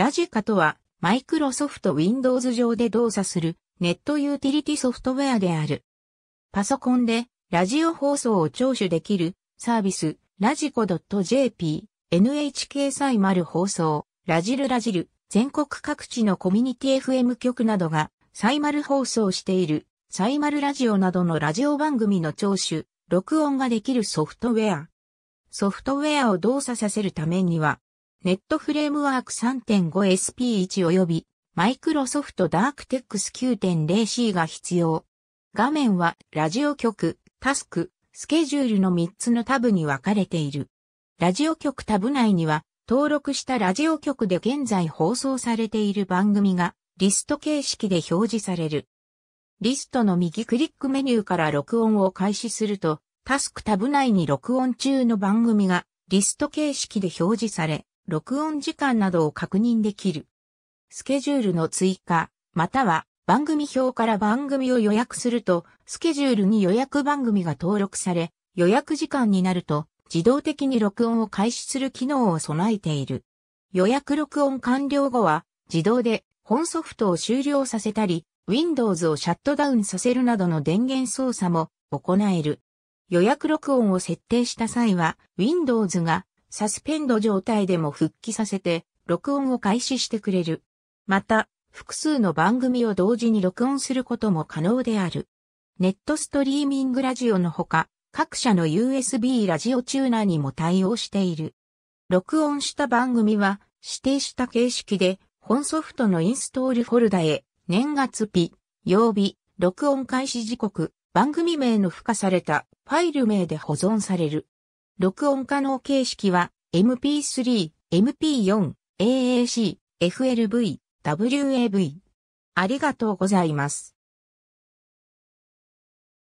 ラジカとは、マイクロソフト Windows 上で動作するネットユーティリティソフトウェアである。パソコンでラジオ放送を聴取できるサービス、ラジコ .jp、NHK サイマル放送、ラジルラジル、全国各地のコミュニティ FM 局などがサイマル放送している、サイマルラジオなどのラジオ番組の聴取、録音ができるソフトウェア。ソフトウェアを動作させるためには、ネットフレームワーク 3.5SP1 及びマイクロソフトダークテックス 9.0C が必要。画面はラジオ局、タスク、スケジュールの3つのタブに分かれている。ラジオ局タブ内には登録したラジオ局で現在放送されている番組がリスト形式で表示される。リストの右クリックメニューから録音を開始すると、タスクタブ内に録音中の番組がリスト形式で表示され、録音時間などを確認できる。スケジュールの追加、または番組表から番組を予約すると、スケジュールに予約番組が登録され、予約時間になると、自動的に録音を開始する機能を備えている。予約録音完了後は、自動で本ソフトを終了させたり、Windows をシャットダウンさせるなどの電源操作も行える。予約録音を設定した際は、Windows がサスペンド状態でも復帰させて、録音を開始してくれる。また、複数の番組を同時に録音することも可能である。ネットストリーミングラジオのほか、各社の USB ラジオチューナーにも対応している。録音した番組は指定した形式で本ソフトのインストールフォルダへ年月日、曜日、録音開始時刻、番組名の付加されたファイル名で保存される。録音可能形式は MP3、MP4、AAC、FLV、WAV。ありがとうございます。